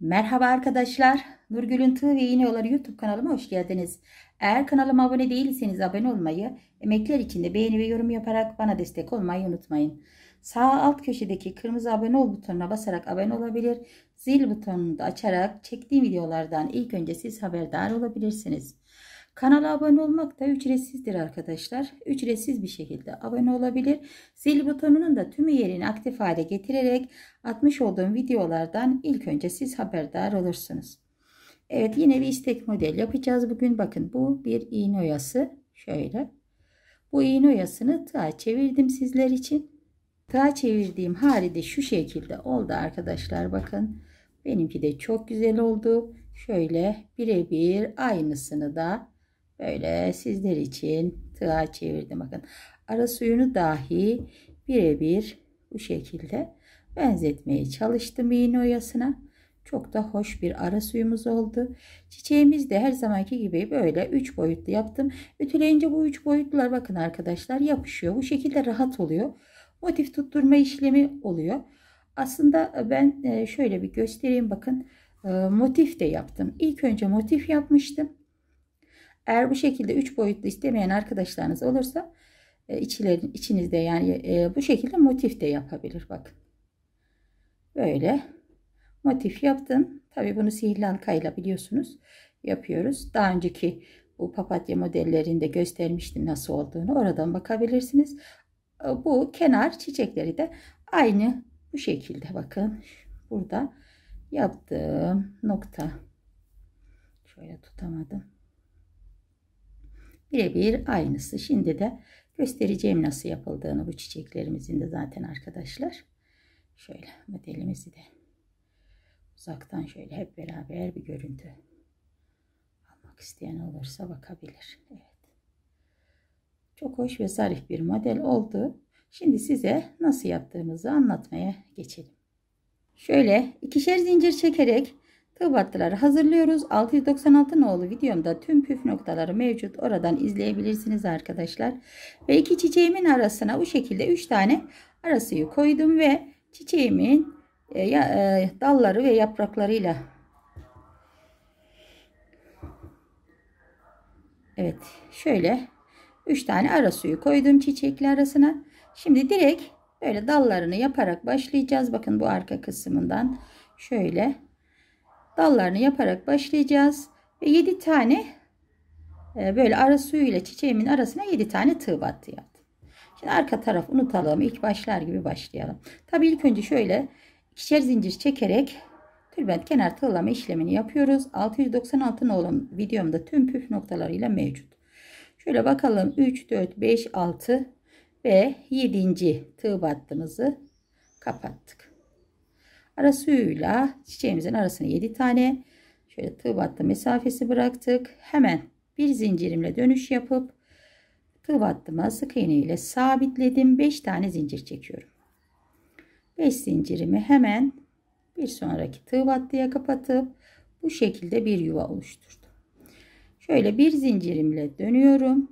Merhaba arkadaşlar. Nurgül'ün Tığ ve İğne Yolları YouTube kanalıma hoş geldiniz. Eğer kanalıma abone değilseniz abone olmayı, emekler için de beğeni ve yorum yaparak bana destek olmayı unutmayın. Sağ alt köşedeki kırmızı abone ol butonuna basarak abone olabilir, zil butonunu da açarak çektiğim videolardan ilk önce siz haberdar olabilirsiniz. Kanala abone olmak da ücretsizdir arkadaşlar. Ücretsiz bir şekilde abone olabilir. Zil butonunun da tüm yerini aktif hale getirerek atmış olduğum videolardan ilk önce siz haberdar olursunuz. Evet yine bir istek model yapacağız. Bugün bakın bu bir iğne oyası. Şöyle. Bu iğne oyasını tığa çevirdim sizler için. Tığa çevirdiğim hali şu şekilde oldu arkadaşlar. Bakın benimki de çok güzel oldu. Şöyle birebir aynısını da Böyle sizler için tığa çevirdim. Bakın ara suyunu dahi birebir bu şekilde benzetmeye çalıştım iğne oyasına. Çok da hoş bir ara suyumuz oldu. Çiçeğimiz de her zamanki gibi böyle 3 boyutlu yaptım. Ütüleyince bu 3 boyutlular bakın arkadaşlar yapışıyor. Bu şekilde rahat oluyor. Motif tutturma işlemi oluyor. Aslında e, ben e, şöyle bir göstereyim bakın. E, motif de yaptım. İlk önce motif yapmıştım. Eğer bu şekilde 3 boyutlu istemeyen arkadaşlarınız olursa e, içlerin, içinizde yani e, bu şekilde motif de yapabilir. Bak Böyle motif yaptım. Tabii bunu sihirli halkayla biliyorsunuz yapıyoruz. Daha önceki bu papatya modellerinde göstermiştim nasıl olduğunu. Oradan bakabilirsiniz. E, bu kenar çiçekleri de aynı bu şekilde bakın. Burada yaptığım nokta. Şöyle tutamadım birebir aynısı. Şimdi de göstereceğim nasıl yapıldığını bu çiçeklerimizin de zaten arkadaşlar. Şöyle modelimizi de uzaktan şöyle hep beraber bir görüntü almak isteyen olursa bakabilir. Evet. Çok hoş ve zarif bir model oldu. Şimdi size nasıl yaptığımızı anlatmaya geçelim. Şöyle ikişer zincir çekerek Tığ battıları hazırlıyoruz. 696 nolu videomda tüm püf noktaları mevcut. Oradan izleyebilirsiniz arkadaşlar. Ve iki çiçeğimin arasına bu şekilde 3 tane arasıyı koydum ve çiçeğimin e, e, dalları ve yapraklarıyla Evet şöyle 3 tane ara suyu koydum çiçekli arasına. Şimdi direkt böyle dallarını yaparak başlayacağız. Bakın bu arka kısmından şöyle dallarını yaparak başlayacağız. Ve 7 tane e, böyle ara suyu çiçeğimin arasına 7 tane tığ battı yaptım. Şimdi arka taraf unutalım. İlk başlar gibi başlayalım. Tabi ilk önce şöyle ikişer zincir çekerek tülbent kenar tığlama işlemini yapıyoruz. 696 oğlum videomda tüm püf noktalarıyla mevcut. Şöyle bakalım 3, 4, 5, 6 ve 7. tığ battımızı kapattık. Ara suyuyla çiçeğimizin arasına 7 tane şöyle tığ battı mesafesi bıraktık. Hemen bir zincirimle dönüş yapıp tığ battıma sık iğne ile sabitledim. 5 tane zincir çekiyorum. 5 zincirimi hemen bir sonraki tığ battıya kapatıp bu şekilde bir yuva oluşturdum. Şöyle bir zincirimle dönüyorum.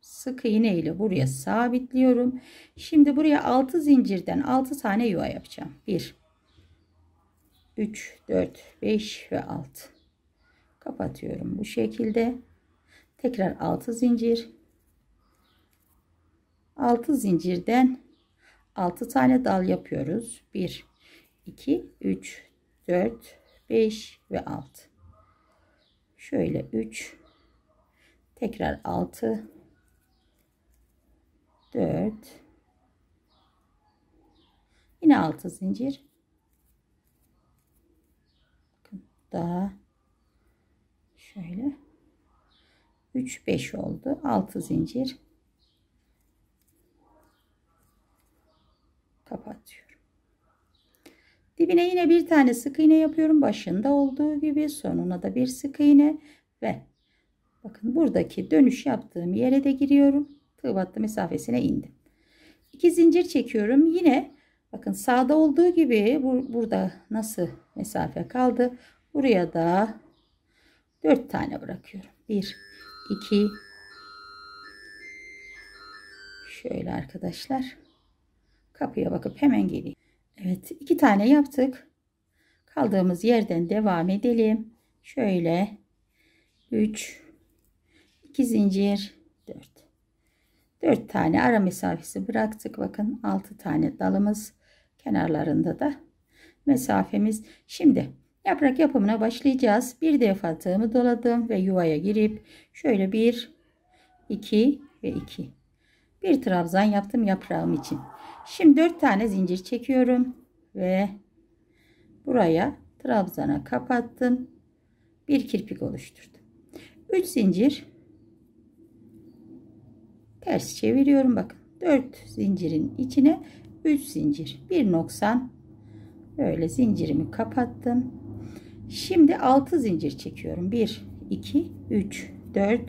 Sık iğne ile buraya sabitliyorum. Şimdi buraya 6 zincirden 6 tane yuva yapacağım. 1 3, 4, 5 ve 6. Kapatıyorum bu şekilde. Tekrar 6 zincir. 6 zincirden 6 tane dal yapıyoruz. 1, 2, 3, 4, 5 ve 6. Şöyle 3. Tekrar 6. 4. Yine 6 zincir. daha şöyle 3 5 oldu. 6 zincir kapatıyorum. Dibine yine bir tane sık iğne yapıyorum. Başında olduğu gibi sonuna da bir sık iğne ve bakın buradaki dönüş yaptığım yere de giriyorum. Tığ mesafesine indim. 2 zincir çekiyorum. Yine bakın sağda olduğu gibi bu, burada nasıl mesafe kaldı. Buraya da 4 tane bırakıyorum. 1, 2, şöyle arkadaşlar. Kapıya bakıp hemen geleyim. Evet iki tane yaptık. Kaldığımız yerden devam edelim. Şöyle 3, 2 zincir, 4. 4 tane ara mesafesi bıraktık. Bakın 6 tane dalımız kenarlarında da mesafemiz. Şimdi Yaprak yapımına başlayacağız. Bir defa tığımı doladım ve yuvaya girip şöyle bir, iki ve iki. Bir trabzan yaptım yaprağım için. Şimdi dört tane zincir çekiyorum ve buraya trabzana kapattım. Bir kirpik oluşturdum. Üç zincir ters çeviriyorum. Bakın dört zincirin içine üç zincir. Bir noksan böyle zincirimi kapattım Şimdi 6 zincir çekiyorum. 1, 2, 3, 4,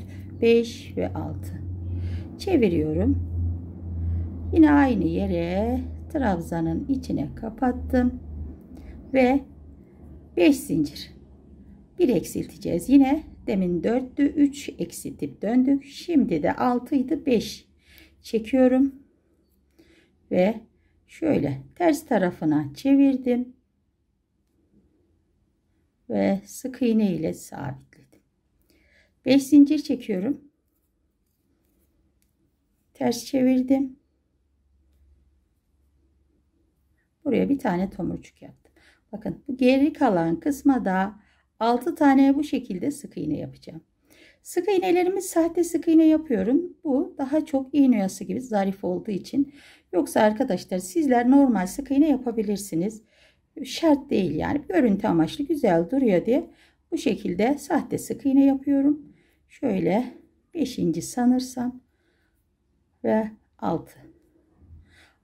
5 ve 6. Çeviriyorum. Yine aynı yere trabzanın içine kapattım. Ve 5 zincir. 1 eksilteceğiz. Yine demin 4'tü 3 eksiltip döndük. Şimdi de 6'ydı 5 çekiyorum. Ve şöyle ters tarafına çevirdim ve sık iğne ile sabitledim. 5 zincir çekiyorum. Ters çevirdim. Buraya bir tane tomurcuk yaptım. Bakın bu geri kalan kısma da 6 tane bu şekilde sık iğne yapacağım. Sık iğnelerimi sahte sık iğne yapıyorum. Bu daha çok iğne yası gibi zarif olduğu için. Yoksa arkadaşlar sizler normal sık iğne yapabilirsiniz. Şart değil yani. Görüntü amaçlı güzel duruyor diye bu şekilde sahte sık iğne yapıyorum. Şöyle 5. sanırsam ve 6.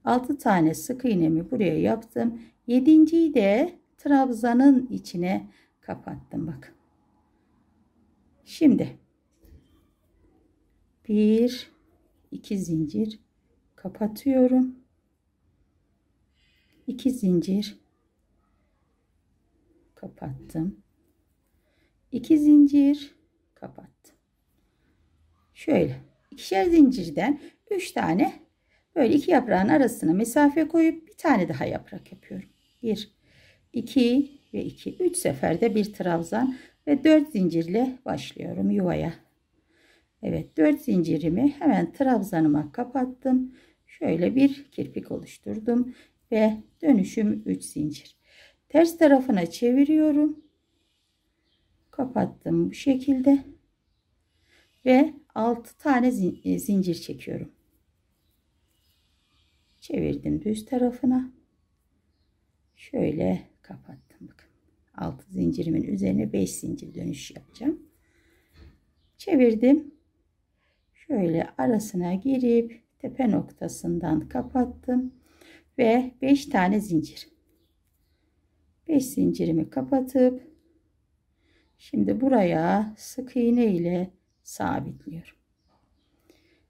6 tane sık iğnemi buraya yaptım. 7.yi de trabzanın içine kapattım Bak. Şimdi bir iki zincir kapatıyorum. 2 zincir kapattım. 2 zincir kapattım. Şöyle ikişer zincirden 3 tane böyle iki yaprağın arasına mesafe koyup bir tane daha yaprak yapıyorum. 1 2 ve 2 3 seferde bir trabzan ve 4 zincirle başlıyorum yuvaya. Evet 4 zincirimi hemen trabzanıma kapattım. Şöyle bir kirpik oluşturdum ve dönüşüm 3 zincir ters tarafına çeviriyorum kapattım bu şekilde ve 6 tane e, zincir çekiyorum çevirdim düz tarafına şöyle kapattım bakın 6 zincirimin üzerine 5 zincir dönüş yapacağım çevirdim şöyle arasına girip tepe noktasından kapattım ve 5 tane zincir 5 zincirimi kapatıp şimdi buraya sık iğne ile sabitliyorum.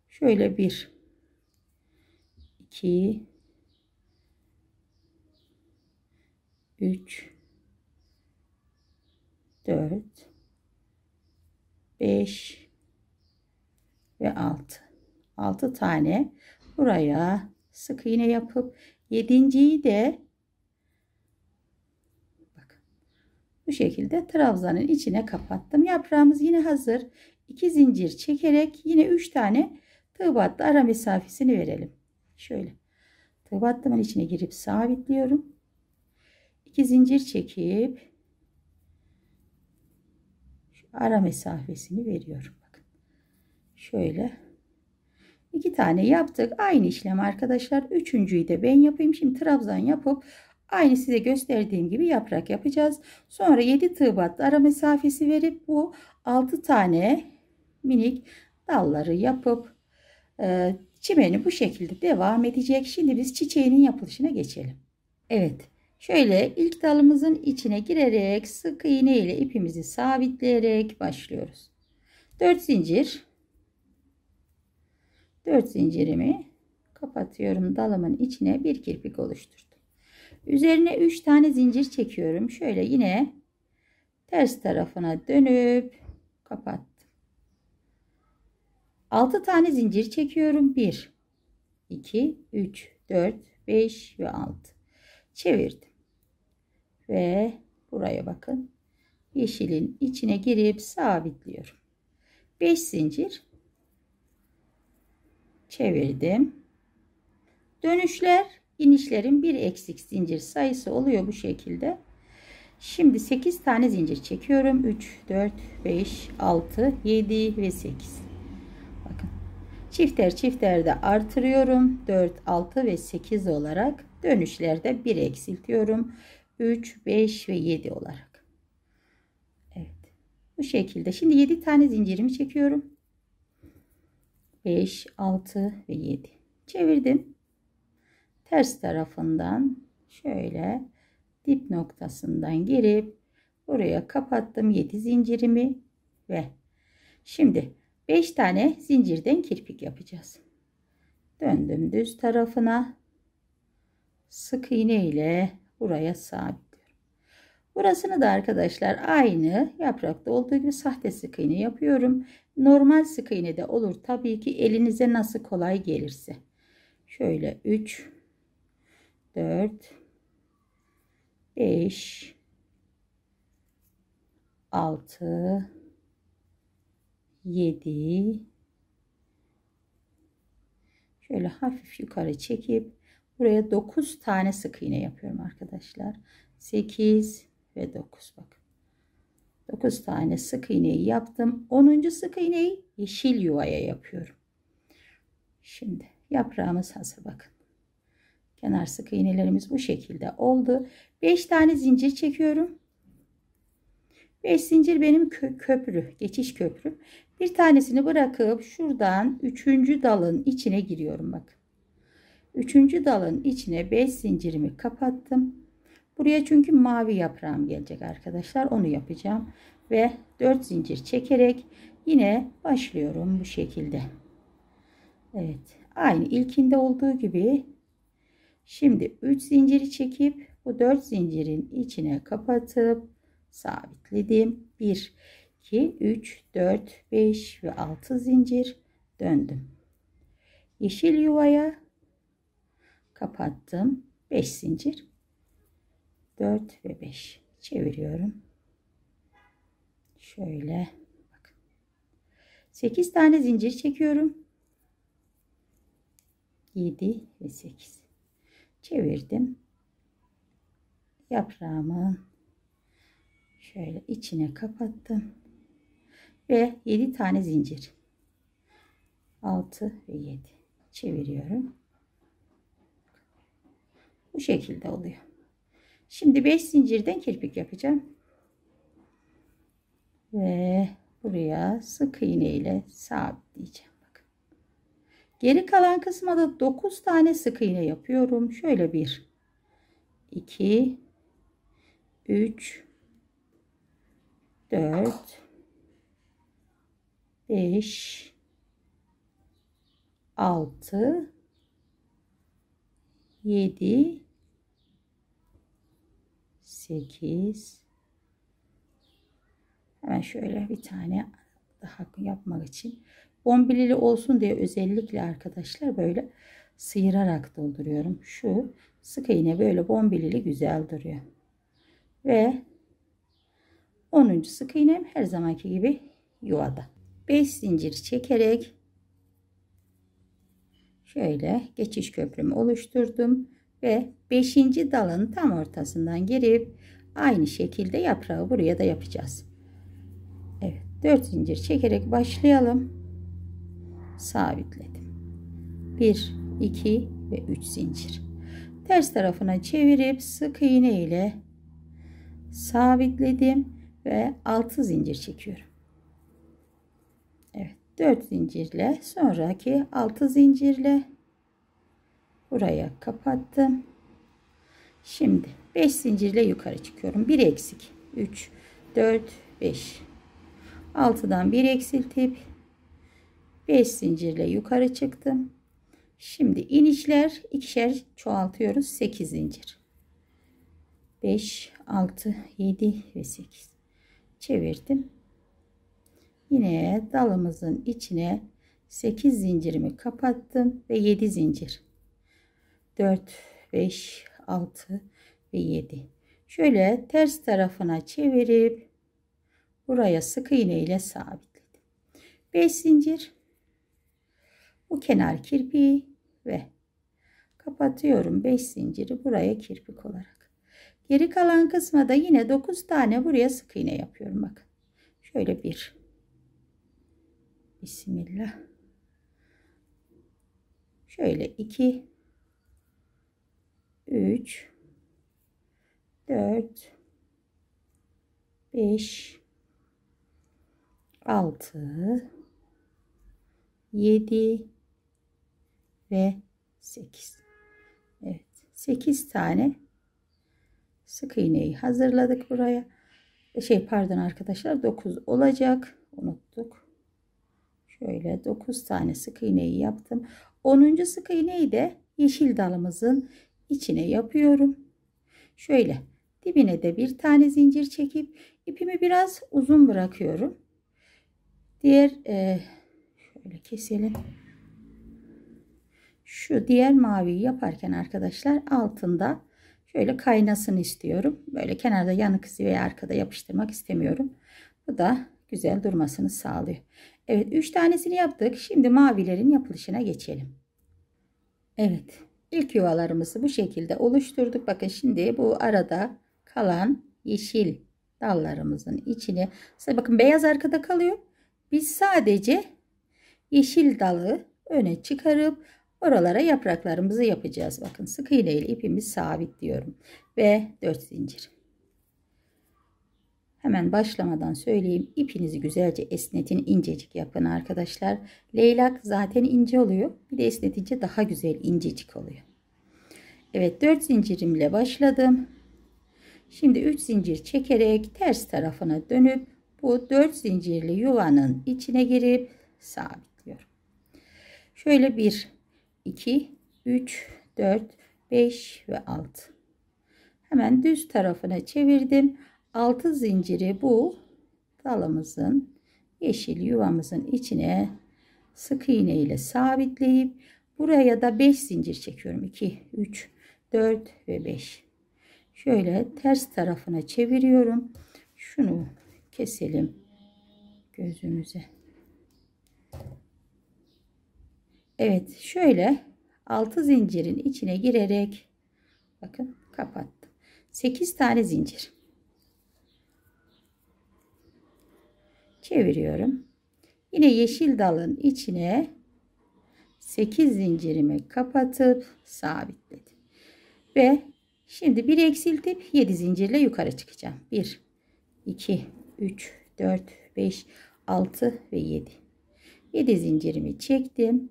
Şöyle bir, iki, üç, dört, beş ve altı. Altı tane buraya sık iğne yapıp yedinciyi de Bu şekilde trabzanın içine kapattım. Yaprağımız yine hazır. 2 zincir çekerek yine 3 tane tığ battı ara mesafesini verelim. Şöyle tığ battımın içine girip sabitliyorum. 2 zincir çekip şu ara mesafesini veriyorum. Bakın. Şöyle iki tane yaptık. Aynı işlem arkadaşlar. Üçüncüyü de ben yapayım. Şimdi trabzan yapıp Aynı size gösterdiğim gibi yaprak yapacağız. Sonra 7 tığ battı ara mesafesi verip bu 6 tane minik dalları yapıp e, çimeni bu şekilde devam edecek. Şimdi biz çiçeğinin yapılışına geçelim. Evet şöyle ilk dalımızın içine girerek sık iğne ile ipimizi sabitleyerek başlıyoruz. 4 zincir 4 zincirimi kapatıyorum dalımın içine bir kirpik oluşturdum. Üzerine 3 tane zincir çekiyorum. Şöyle yine ters tarafına dönüp kapattım. 6 tane zincir çekiyorum. 1 2 3 4 5 ve 6. Çevirdim. Ve buraya bakın. Yeşilin içine girip sabitliyorum. 5 zincir çevirdim. Dönüşler inişlerin bir eksik zincir sayısı oluyor bu şekilde. Şimdi 8 tane zincir çekiyorum. 3, 4, 5, 6, 7 ve 8. Bakın. Çifter çifter de artırıyorum. 4, 6 ve 8 olarak dönüşlerde 1 eksiltiyorum. 3, 5 ve 7 olarak. Evet. Bu şekilde. Şimdi 7 tane zincirimi çekiyorum. 5, 6 ve 7. Çevirdim ters tarafından şöyle dip noktasından girip buraya kapattım 7 zincirimi ve şimdi 5 tane zincirden kirpik yapacağız. Döndüm düz tarafına sık iğne ile buraya sabitliyorum. Burasını da arkadaşlar aynı yaprakta olduğu gibi sahte sık iğne yapıyorum. Normal sık iğne de olur tabii ki elinize nasıl kolay gelirse. Şöyle 3 4 5 6 7 şöyle hafif yukarı çekip buraya 9 tane sık iğne yapıyorum arkadaşlar 8 ve 9 bak 9 tane sık iğneyi yaptım 10. sık iğneyi yeşil yuvaya yapıyorum şimdi yaprağımız hazır bakın Kenar sık iğnelerimiz bu şekilde oldu. 5 tane zincir çekiyorum. 5 zincir benim kö köprü, geçiş köprü. Bir tanesini bırakıp şuradan üçüncü dalın içine giriyorum bak. Üçüncü dalın içine 5 zincirimi kapattım. Buraya çünkü mavi yaprağım gelecek arkadaşlar. Onu yapacağım ve 4 zincir çekerek yine başlıyorum bu şekilde. Evet, aynı ilkinde olduğu gibi Şimdi 3 zinciri çekip bu 4 zincirin içine kapatıp sabitledim. 1, 2, 3, 4, 5 ve 6 zincir döndüm. Yeşil yuvaya kapattım. 5 zincir. 4 ve 5 çeviriyorum. Şöyle bakın. 8 tane zincir çekiyorum. 7 ve 8 çevirdim. Yaprağımın şöyle içine kapattım. Ve 7 tane zincir. 6 ve 7 çeviriyorum. Bu şekilde oluyor. Şimdi 5 zincirden kirpik yapacağım. Ve buraya sık iğne ile sabitleyeceğim. Geri kalan kısma da 9 tane sık iğne yapıyorum. Şöyle 1 2 3 4 5 6 7 8 hemen şöyle bir tane yapmak için bombilili olsun diye özellikle arkadaşlar böyle sıyırarak dolduruyorum. Şu sık iğne böyle bombilili güzel duruyor. Ve 10. sık iğnem her zamanki gibi yuvada. 5 zincir çekerek şöyle geçiş köprümü oluşturdum ve 5. dalın tam ortasından girip aynı şekilde yaprağı buraya da yapacağız. 4 zincir çekerek başlayalım. Sabitledim. 1, 2 ve 3 zincir. Ters tarafına çevirip sık iğne ile sabitledim ve 6 zincir çekiyorum. Evet 4 zincirle sonraki 6 zincirle buraya kapattım. Şimdi 5 zincirle yukarı çıkıyorum. 1 eksik. 3 4 5 6'dan 1 eksiltip 5 zincirle yukarı çıktım. Şimdi inişler ikişer çoğaltıyoruz. 8 zincir. 5, 6, 7 ve 8. Çevirdim. Yine dalımızın içine 8 zincirimi kapattım ve 7 zincir. 4, 5, 6 ve 7. Şöyle ters tarafına çevirip buraya sık iğne ile sabitledim. 5 zincir bu kenar kirpiği ve kapatıyorum 5 zinciri buraya kirpik olarak. Geri kalan kısma da yine 9 tane buraya sık iğne yapıyorum Bak, Şöyle bir Bismillah. Şöyle 2 3 4 5 6 7 ve 8 Evet 8 tane sık iğneyi hazırladık buraya e, şey pardon arkadaşlar 9 olacak unuttuk şöyle 9 tane sık iğneyi yaptım 10. sık iğneyi de yeşil dalımızın içine yapıyorum şöyle dibine de bir tane zincir çekip ipimi biraz uzun bırakıyorum Diğer e, şöyle keselim. Şu diğer maviyi yaparken arkadaşlar altında şöyle kaynasın istiyorum. Böyle kenarda yanık izi veya arkada yapıştırmak istemiyorum. Bu da güzel durmasını sağlıyor. Evet 3 tanesini yaptık. Şimdi mavilerin yapılışına geçelim. Evet ilk yuvalarımızı bu şekilde oluşturduk. Bakın şimdi bu arada kalan yeşil dallarımızın içine. Bakın beyaz arkada kalıyor. Biz sadece yeşil dalı öne çıkarıp oralara yapraklarımızı yapacağız. Bakın sık iğne ile ipimi sabitliyorum ve 4 zincir. Hemen başlamadan söyleyeyim. İpinizi güzelce esnetin, incecik yapın arkadaşlar. Leylak zaten ince oluyor. Bir de esnetince daha güzel incecik oluyor. Evet 4 zincirimle başladım. Şimdi 3 zincir çekerek ters tarafına dönüp bu 4 zincirli yuvanın içine girip sabitliyorum. Şöyle 1, 2, 3, 4, 5 ve 6. Hemen düz tarafına çevirdim. 6 zinciri bu dalımızın yeşil yuvamızın içine sık iğne ile sabitleyip buraya da 5 zincir çekiyorum. 2, 3, 4 ve 5. Şöyle ters tarafına çeviriyorum. Şunu keselim gözümüze. Evet şöyle 6 zincirin içine girerek bakın kapattım. 8 tane zincir. Çeviriyorum. Yine yeşil dalın içine 8 zincirimi kapatıp sabitledim. Ve şimdi bir eksiltip 7 zincirle yukarı çıkacağım. 1 2 3, 4, 5, 6 ve 7. 7 zincirimi çektim.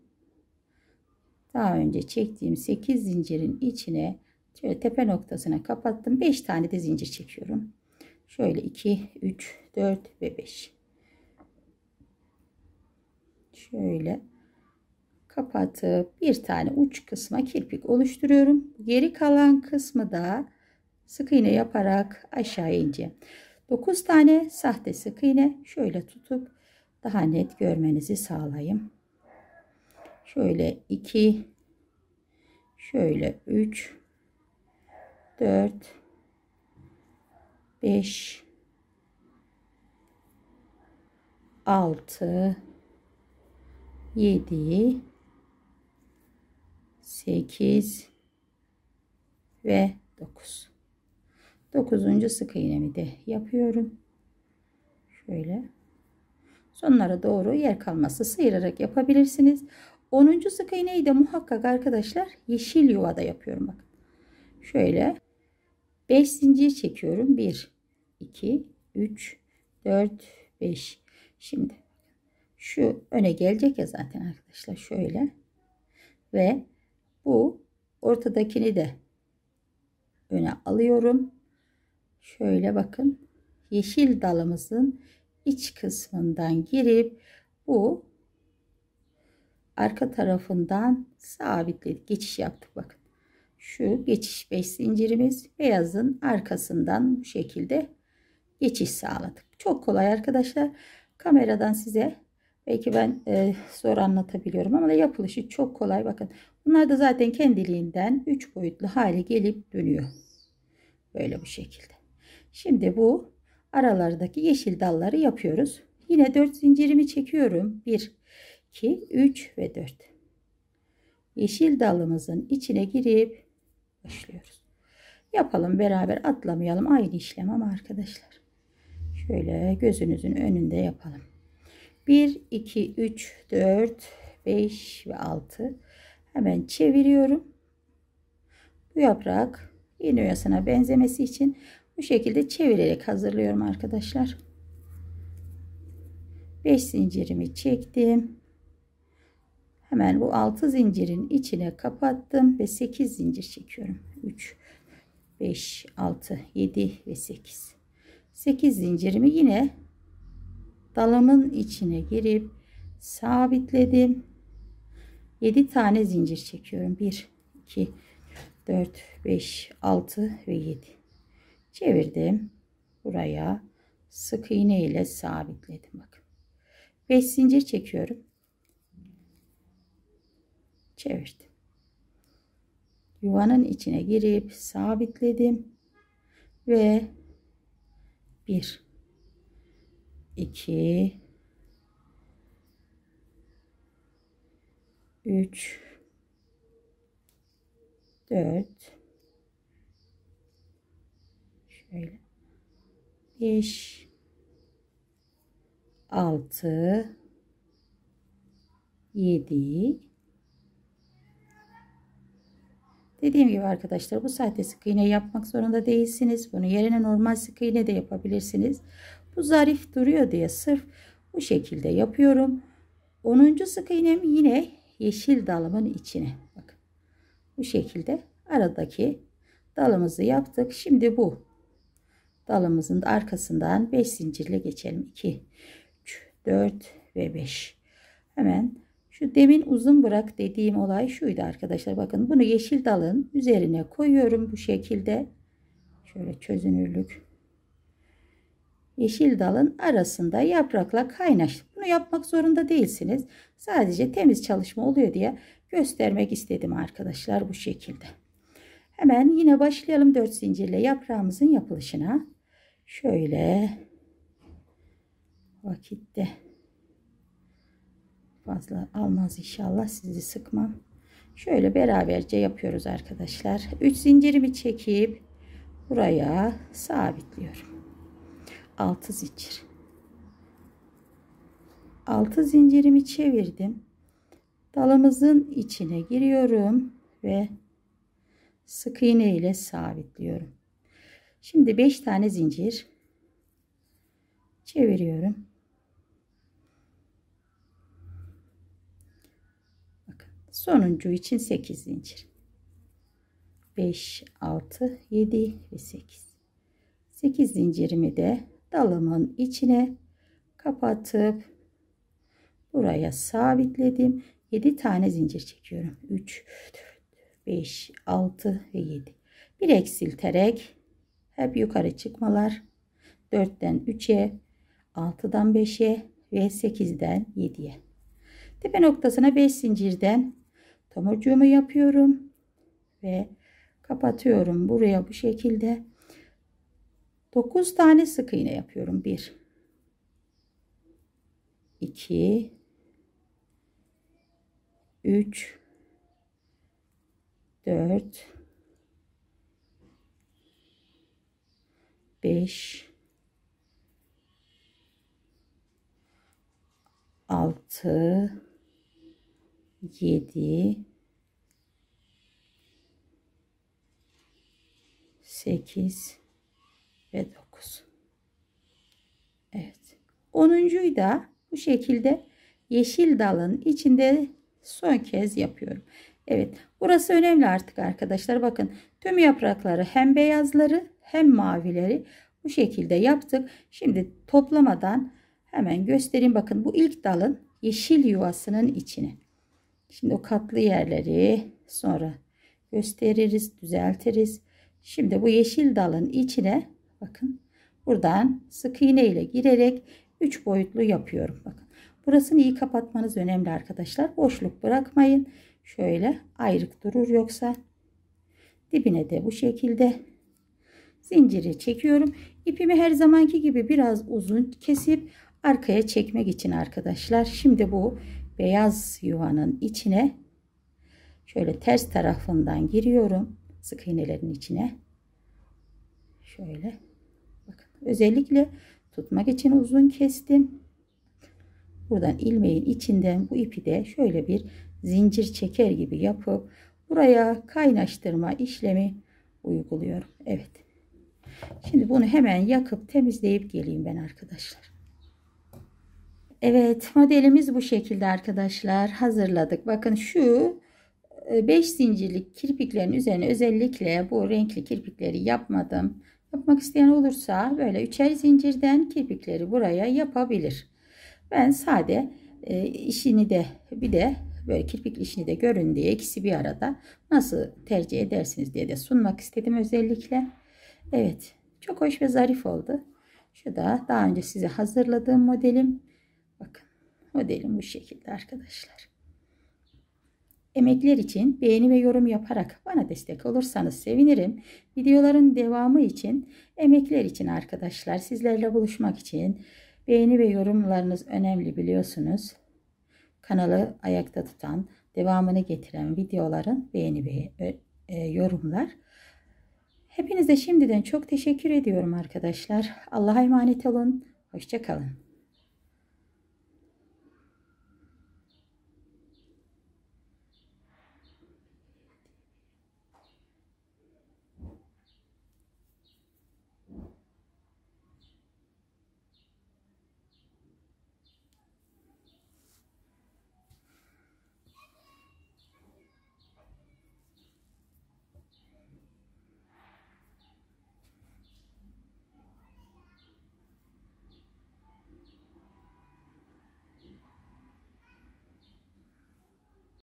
Daha önce çektiğim 8 zincirin içine şöyle tepe noktasına kapattım. 5 tane de zincir çekiyorum. Şöyle 2, 3, 4 ve 5. Şöyle kapatıp bir tane uç kısma kirpik oluşturuyorum. Geri kalan kısmı da sık iğne yaparak aşağı ineceğim. 9 tane sahte sık iğne şöyle tutup daha net görmenizi sağlayayım. Şöyle 2 şöyle 3 4 5 6 7 8 ve 9 9. sık iğnemi de yapıyorum. Şöyle. Sonlara doğru yer kalması sıyırarak yapabilirsiniz. 10. sık iğneyi de muhakkak arkadaşlar yeşil yuvada yapıyorum. bak. Şöyle 5 zincir çekiyorum. 1 2 3 4 5. Şimdi şu öne gelecek ya zaten arkadaşlar şöyle ve bu ortadakini de öne alıyorum şöyle bakın yeşil dalımızın iç kısmından girip bu arka tarafından sabitledik geçiş yaptık bakın şu geçiş 5 zincirimiz beyazın arkasından bu şekilde geçiş sağladık çok kolay arkadaşlar kameradan size belki ben e, zor anlatabiliyorum ama yapılışı çok kolay bakın bunlar da zaten kendiliğinden 3 boyutlu hale gelip dönüyor böyle bu şekilde Şimdi bu aralardaki yeşil dalları yapıyoruz. Yine 4 zincirimi çekiyorum. 1, 2, 3 ve 4. Yeşil dalımızın içine girip başlıyoruz. Yapalım beraber atlamayalım. Aynı işlem ama arkadaşlar. Şöyle gözünüzün önünde yapalım. 1, 2, 3, 4, 5 ve 6. Hemen çeviriyorum. Bu yaprak iğne oyasına benzemesi için bu şekilde çevirerek hazırlıyorum arkadaşlar. 5 zincirimi çektim. Hemen bu 6 zincirin içine kapattım ve 8 zincir çekiyorum. 3 5 6 7 ve 8. 8 zincirimi yine dalımın içine girip sabitledim. 7 tane zincir çekiyorum. 1 2 4 5 6 ve 7 çevirdim. Buraya sık iğne ile sabitledim. Bakın. 5 zincir çekiyorum. Çevirdim. Yuvanın içine girip sabitledim. Ve 1 2 3 4 Şöyle. 5 6 7 Dediğim gibi arkadaşlar bu sahte sık iğne yapmak zorunda değilsiniz. Bunu yerine normal sık iğne de yapabilirsiniz. Bu zarif duruyor diye sırf bu şekilde yapıyorum. 10. sık iğnemi yine yeşil dalımın içine. Bakın bu şekilde aradaki dalımızı yaptık. Şimdi bu dalımızın da arkasından 5 zincirle geçelim. 2, 3, 4 ve 5. Hemen şu demin uzun bırak dediğim olay şuydu arkadaşlar. Bakın bunu yeşil dalın üzerine koyuyorum bu şekilde. Şöyle çözünürlük. Yeşil dalın arasında yaprakla kaynaş. Bunu yapmak zorunda değilsiniz. Sadece temiz çalışma oluyor diye göstermek istedim arkadaşlar bu şekilde. Hemen yine başlayalım 4 zincirle yaprağımızın yapılışına şöyle vakitte fazla almaz inşallah sizi sıkmam. Şöyle beraberce yapıyoruz arkadaşlar. 3 zincirimi çekip buraya sabitliyorum. 6 zincir. 6 zincirimi çevirdim. Dalımızın içine giriyorum ve sık iğne ile sabitliyorum. Şimdi 5 tane zincir çeviriyorum. Bakın sonuncu için 8 zincir. 5, 6, 7 ve 8. 8 zincirimi de dalımın içine kapatıp buraya sabitledim. 7 tane zincir çekiyorum. 3, 4, 5, 6 ve 7. Bir eksilterek hep yukarı çıkmalar 4'ten 3'e 6'dan 5'e ve 8'den 7'ye tepe noktasına 5 zincirden tomurcuğumu yapıyorum ve kapatıyorum buraya bu şekilde 9 tane sık iğne yapıyorum 1 2 3 4 5 6 7 8 ve 9 Evet 10.yu da bu şekilde yeşil dalın içinde son kez yapıyorum Evet burası önemli artık arkadaşlar bakın tüm yaprakları hem beyazları hem mavileri bu şekilde yaptık. Şimdi toplamadan hemen göstereyim. Bakın bu ilk dalın yeşil yuvasının içine. Şimdi o katlı yerleri sonra gösteririz, düzeltiriz. Şimdi bu yeşil dalın içine bakın buradan sık iğne ile girerek 3 boyutlu yapıyorum. Bakın burasını iyi kapatmanız önemli arkadaşlar. Boşluk bırakmayın. Şöyle ayrık durur yoksa dibine de bu şekilde zinciri çekiyorum. İpimi her zamanki gibi biraz uzun kesip arkaya çekmek için arkadaşlar. Şimdi bu beyaz yuvanın içine şöyle ters tarafından giriyorum. Sık iğnelerin içine. Şöyle. Bakın özellikle tutmak için uzun kestim. Buradan ilmeğin içinden bu ipi de şöyle bir zincir çeker gibi yapıp buraya kaynaştırma işlemi uyguluyorum. Evet. Şimdi bunu hemen yakıp temizleyip geleyim ben arkadaşlar. Evet modelimiz bu şekilde arkadaşlar hazırladık. Bakın şu 5 e, zincirlik kirpiklerin üzerine özellikle bu renkli kirpikleri yapmadım. Yapmak isteyen olursa böyle üçer zincirden kirpikleri buraya yapabilir. Ben sade e, işini de bir de böyle kirpik işini de görün diye ikisi bir arada nasıl tercih edersiniz diye de sunmak istedim özellikle. Evet. Çok hoş ve zarif oldu. Şu da daha önce size hazırladığım modelim. Bakın modelim bu şekilde arkadaşlar. Emekler için beğeni ve yorum yaparak bana destek olursanız sevinirim. Videoların devamı için, emekler için arkadaşlar, sizlerle buluşmak için beğeni ve yorumlarınız önemli biliyorsunuz. Kanalı ayakta tutan, devamını getiren videoların beğeni ve e, e, yorumlar Hepinize şimdiden çok teşekkür ediyorum arkadaşlar. Allah'a emanet olun. Hoşçakalın.